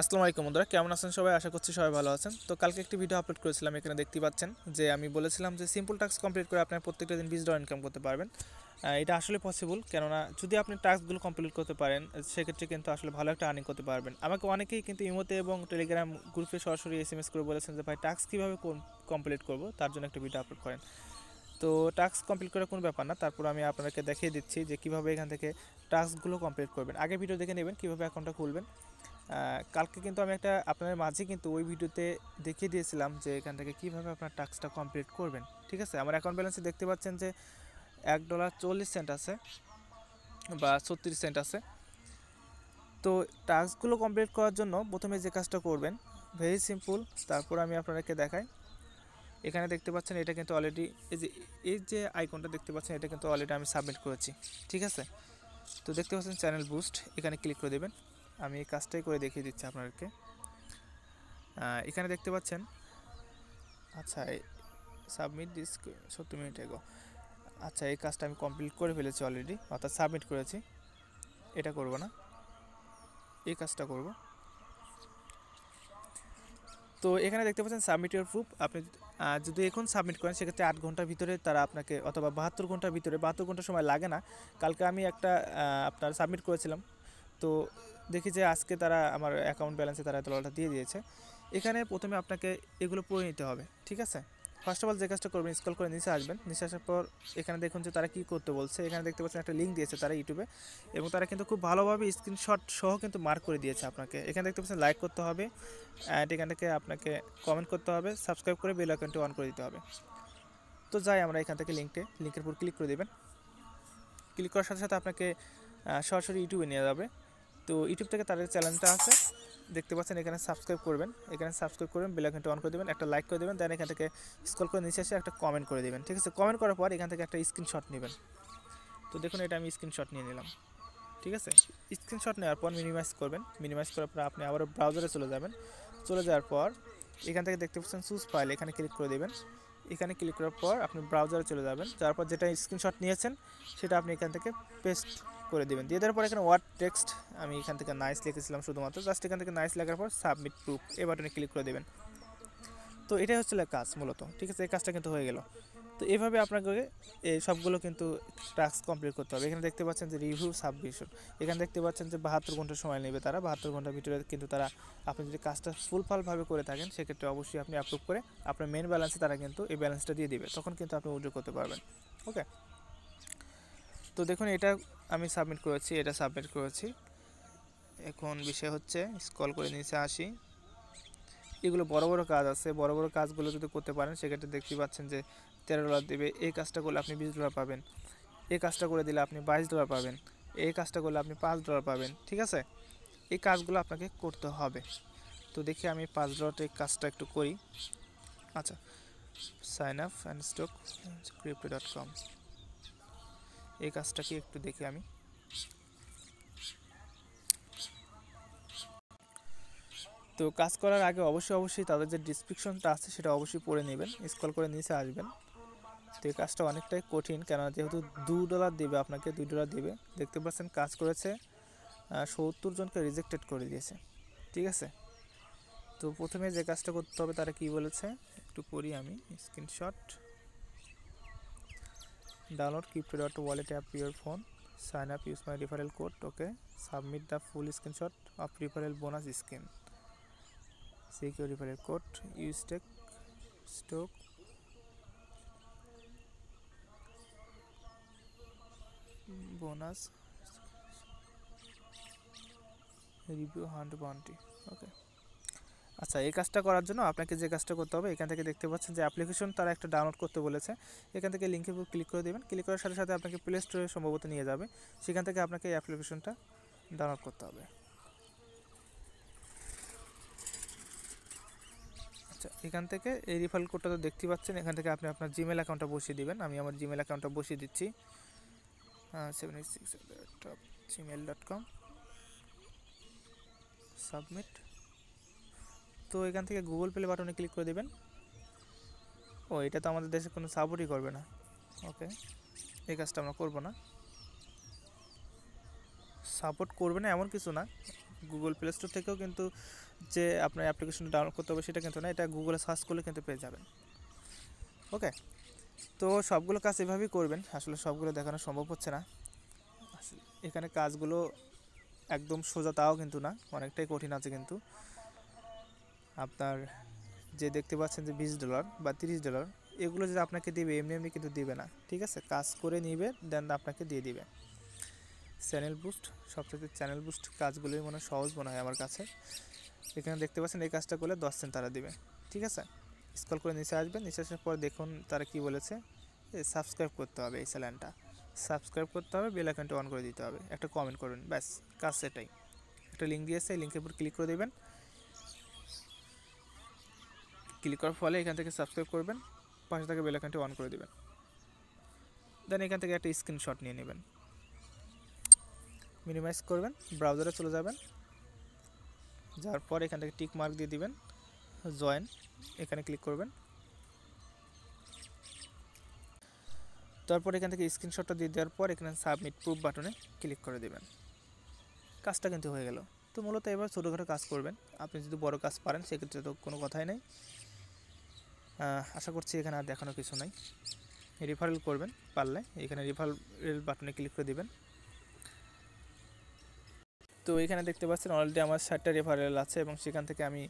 আসসালামু আলাইকুম বন্ধুরা কেমন আছেন সবাই আশা করছি সবাই ভালো আছেন তো কালকে একটি ভিডিও আপলোড করেছিলাম এখানে দেখতে পাচ্ছেন যে আমি বলেছিলাম যে সিম্পল টাস্ক কমপ্লিট করে আপনার প্রত্যেকটা দিন বিশ ডলার ইনকাম করতে পারবেন এটা আসলে পসিবল কেননা যদি আপনি টাস্কগুলো কমপ্লিট করতে পারেন সেক্ষেত্রে কিন্তু আসলে ভালো একটা আর্নিং করতে পারবেন আমাকে অনেকেই কিন্তু ইমোতে এবং টেলিগ্রাম গ্রুপে সরাসরি এস এম এস করে বলেছেন যে ভাই টাস্ক কীভাবে কমপ্লিট করব তার জন্য একটা ভিডিও আপলোড করেন তো টাস্ক কমপ্লিট করার কোনো ব্যাপার না তারপর আমি আপনাদেরকে দেখিয়ে দিচ্ছি যে কীভাবে এখান থেকে টাস্কগুলো কমপ্লিট করবেন আগে ভিডিও দেখে নেবেন কীভাবে অ্যাকাউন্টটা খুলবেন কালকে কিন্তু আমি একটা আপনার মাঝে কিন্তু ওই ভিডিওতে দেখিয়ে দিয়েছিলাম যে এখান থেকে কীভাবে আপনার টাস্কটা কমপ্লিট করবেন ঠিক আছে আমার অ্যাকাউন্ট ব্যালেন্সে দেখতে পাচ্ছেন যে এক ডলার চল্লিশ সেন্ট আছে বা ছত্রিশ সেন্ট আছে তো টাস্কগুলো কমপ্লিট করার জন্য প্রথমে যে কাজটা করবেন ভেরি সিম্পল তারপর আমি আপনাদেরকে দেখাই এখানে দেখতে পাচ্ছেন এটা কিন্তু অলরেডি এই যে এই যে আইকনটা দেখতে পাচ্ছেন এটা কিন্তু অলরেডি আমি সাবমিট করেছি ঠিক আছে তো দেখতে পাচ্ছেন চ্যানেল বুস্ট এখানে ক্লিক করে দেবেন আমি এই কাজটাই করে দেখিয়ে দিচ্ছি আপনাদেরকে এখানে দেখতে পাচ্ছেন আচ্ছা সাবমিট দিস সত্তর মিনিট এগো আচ্ছা এই কাজটা আমি কমপ্লিট করে ফেলেছি অলরেডি অর্থাৎ সাবমিট করেছি এটা করব না এই কাজটা করব তো এখানে দেখতে পাচ্ছেন সাবমিট ইউর প্রুফ আপনি যদি এখন সাবমিট করেন সেক্ষেত্রে আট ঘন্টার ভিতরে তারা আপনাকে অথবা বাহাত্তর ঘন্টার ভিতরে বাহাত্তর ঘন্টা সময় লাগে না কালকে আমি একটা আপনার সাবমিট করেছিলাম তো দেখি যে আজকে তারা আমার অ্যাকাউন্ট ব্যালেন্সে তারা ডলারটা দিয়ে দিয়েছে এখানে প্রথমে আপনাকে এগুলো পড়ে নিতে হবে ঠিক আছে ফার্স্ট অফ অল যে কাজটা করবেন স্কল করে নিচে আসবেন নিচে আসার পর এখানে দেখুন যে তারা কী করতে বলছে এখানে দেখতে পাচ্ছেন একটা লিঙ্ক দিয়েছে তারা ইউটিউবে এবং তারা কিন্তু খুব ভালোভাবে স্ক্রিনশট সহ কিন্তু মার্ক করে দিয়েছে আপনাকে এখানে দেখতে পাচ্ছেন লাইক করতে হবে অ্যান্ড এখান থেকে আপনাকে কমেন্ট করতে হবে সাবস্ক্রাইব করে বেল আইকনটি অন করে দিতে হবে তো যাই আমরা এখান থেকে লিঙ্কে লিঙ্কের উপর ক্লিক করে দেবেন ক্লিক করার সাথে সাথে আপনাকে সরাসরি ইউটিউবে নিয়ে যাবে তো ইউটিউব থেকে তাদের চ্যানেলটা আছে দেখতে পাচ্ছেন এখানে সাবস্ক্রাইব করবেন এখানে সাবস্ক্রাইব করবেন বেলাইকনটা অন করে দেবেন একটা লাইক করে দেবেন দেন এখান থেকে স্ক্রল করে নিচে এসে একটা কমেন্ট করে দেবেন ঠিক আছে কমেন্ট করার পর এখান থেকে একটা স্ক্রিনশট নেবেন তো দেখুন এটা আমি স্ক্রিনশট নিয়ে নিলাম ঠিক আছে স্ক্রিনশট নেওয়ার পর মিনিমাইজ করবেন মিনিমাইজ করার পর আপনি আবারও ব্রাউজারে চলে যাবেন চলে যাওয়ার পর এখান থেকে দেখতে পাচ্ছেন চুজ ফাইল এখানে ক্লিক করে দেবেন এখানে ক্লিক করার পর আপনি ব্রাউজারে চলে যাবেন তারপর যেটা স্ক্রিনশট নিয়েছেন সেটা আপনি এখান থেকে পেস্ট করে দেবেন দিয়ে দেওয়ার পর এখানে ওয়ার্ড টেক্সট আমি এখান থেকে নাইস লিখেছিলাম শুধুমাত্র জাস্ট এখান থেকে নাইস লেখার পর সাবমিট প্রুফ এ বাটনে ক্লিক করে দেবেন তো এটাই হচ্ছিল কাজ মূলত ঠিক আছে এই কাজটা কিন্তু হয়ে গেল তো এভাবে আপনাকে এই সবগুলো কিন্তু টাস্ক কমপ্লিট করতে হবে এখানে দেখতে পাচ্ছেন যে রিভিউ সাবমিশন এখানে দেখতে পাচ্ছেন যে বাহাত্তর ঘন্টা সময় নেবে তারা বাহাত্তর ঘন্টার ভিতরে কিন্তু তারা আপনি যদি কাজটা ফুলফালভাবে করে থাকেন সেক্ষেত্রে অবশ্যই আপনি অ্যাপ্রুভ করে আপনার মেন ব্যালেন্সে তারা কিন্তু এই ব্যালেন্সটা দিয়ে দেবে তখন কিন্তু আপনি উইড্রো করতে পারবেন ওকে তো দেখুন এটা আমি সাবমিট করেছি এটা সাবমিট করেছি এখন বিষয় হচ্ছে স্কল করে নিচে আসি এগুলো বড় বড় কাজ আছে বড় বড় কাজগুলো যদি করতে পারেন সেক্ষেত্রে দেখতে পাচ্ছেন যে তেরো ডলার দেবে এই কাজটা করলে আপনি বিশ ডলার পাবেন এই কাজটা করে দিলে আপনি বাইশ ডলার পাবেন এই কাজটা করলে আপনি পাঁচ ডলার পাবেন ঠিক আছে এই কাজগুলো আপনাকে করতে হবে তো দেখি আমি পাঁচ এই কাজটা একটু করি আচ্ছা sign up and stock crypto dot com এই কাজটা কি একটু দেখি আমি তো কাজ করার আগে অবশ্যই অবশ্যই তাদের যে ডিসক্রিপশনটা আছে সেটা অবশ্যই পড়ে নেবেন স্কল করে নিচে আসবেন তো এই কাজটা অনেকটাই কঠিন কেননা যেহেতু দু ডলার দেবে আপনাকে দুই ডলার দেবে দেখতে পাচ্ছেন কাজ করেছে সত্তর জনকে রিজেক্টেড করে দিয়েছে ঠিক আছে তো প্রথমে যে কাজটা করতে হবে তারা কি বলেছে একটু করি আমি screenshot download crypto dot wallet app your phone sign up use my referral code okay submit the full screenshot of referral bonus scheme secure referral code use take stock bonus review hunt bounty okay আচ্ছা এই কাজটা করার জন্য আপনাকে যে কাজটা করতে হবে এখান থেকে দেখতে পাচ্ছেন যে অ্যাপ্লিকেশন তারা একটা ডাউনলোড করতে বলেছে এখান থেকে লিঙ্কের উপর ক্লিক করে দেবেন ক্লিক করার সাথে সাথে আপনাকে প্লে স্টোরে সম্ভবত নিয়ে যাবে সেখান থেকে আপনাকে এই অ্যাপ্লিকেশনটা ডাউনলোড করতে হবে আচ্ছা এখান থেকে এই রিফাল কোডটা তো দেখতে পাচ্ছেন এখান থেকে আপনি আপনার জিমেল অ্যাকাউন্টটা বসিয়ে দেবেন আমি আমার জিমেল অ্যাকাউন্টটা বসিয়ে দিচ্ছি seven eight six dot Gmail dot com submit তো এখান থেকে গুগল প্লে বাটনে ক্লিক করে দেবেন ও এটা তো আমাদের দেশে কোনো সাপোর্টই করবে না ওকে এই কাজটা আমরা করবো না সাপোর্ট করবে না এমন কিছু না গুগল প্লে স্টোর থেকেও কিন্তু যে আপনার অ্যাপ্লিকেশনটা ডাউনলোড করতে হবে সেটা কিন্তু না এটা গুগলে সার্চ করলে কিন্তু পেয়ে যাবেন ওকে তো সবগুলো কাজ এভাবেই করবেন আসলে সবগুলো দেখানো সম্ভব হচ্ছে না এখানে কাজগুলো একদম সোজা তাও কিন্তু না অনেকটাই কঠিন আছে কিন্তু আপনার যে দেখতে পাচ্ছেন যে বিশ ডলার বা তিরিশ ডলার এগুলো যদি আপনাকে দিবে এমনি এমনি কিন্তু দিবে না ঠিক আছে কাজ করে নিবে দেন আপনাকে দিয়ে দিবে চ্যানেল বুস্ট সবচেয়ে চ্যানেল বুস্ট কাজগুলোই মনে সহজ মনে হয় আমার কাছে এখানে দেখতে পাচ্ছেন এই কাজটা করলে দশ সেন্ট তারা দিবে ঠিক আছে স্কল করে নিচে আসবেন নিচে আসার পর দেখুন তারা কি বলেছে সাবস্ক্রাইব করতে হবে এই চ্যানেলটা সাবস্ক্রাইব করতে হবে বেল আইকনটা অন করে দিতে হবে একটা কমেন্ট করবেন ব্যাস কাজ সেটাই একটা লিঙ্ক দিয়েছে এই লিঙ্কের উপর ক্লিক করে দেবেন ক্লিক করার ফলে এখান থেকে সাবস্ক্রাইব করবেন পাশে থেকে বেল আইকনটা অন করে দেবেন দেন এখান থেকে একটা স্ক্রিনশট নিয়ে নেবেন মিনিমাইজ করবেন ব্রাউজারে চলে যাবেন যাওয়ার পর এখান থেকে টিক মার্ক দিয়ে দিবেন জয়েন এখানে ক্লিক করবেন তারপর এখান থেকে স্ক্রিনশটটা দিয়ে দেওয়ার পর এখানে সাবমিট প্রুফ বাটনে ক্লিক করে দেবেন কাজটা কিন্তু হয়ে গেল তো মূলত এবার ছোটোখাটো কাজ করবেন আপনি যদি বড় কাজ পারেন সেক্ষেত্রে তো কোনো কথাই নেই আশা করছি এখানে আর দেখানো কিছু নাই রেফারেল করবেন পারলে এখানে রেফারেল বাটনে ক্লিক করে দেবেন তো এখানে দেখতে পাচ্ছেন অলরেডি আমার সাতটা রেফারেল আছে এবং সেখান থেকে আমি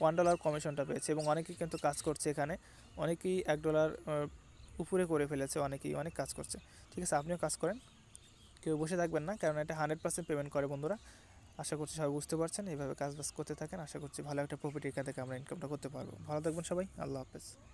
ওয়ান ডলার কমিশনটা পেয়েছে এবং অনেকেই কিন্তু কাজ করছে এখানে অনেকেই এক ডলার উপরে করে ফেলেছে অনেকেই অনেক কাজ করছে ঠিক আছে আপনিও কাজ করেন কেউ বসে থাকবেন না কারণ এটা হান্ড্রেড পার্সেন্ট পেমেন্ট করে বন্ধুরা আশা করছি সবাই বুঝতে পারছেন এইভাবে কাজ বাজ করতে থাকেন আশা করছি ভালো একটা প্রফিট এখান থেকে আমরা ইনকামটা করতে পারবো ভালো থাকবেন সবাই আল্লাহ হাফেজ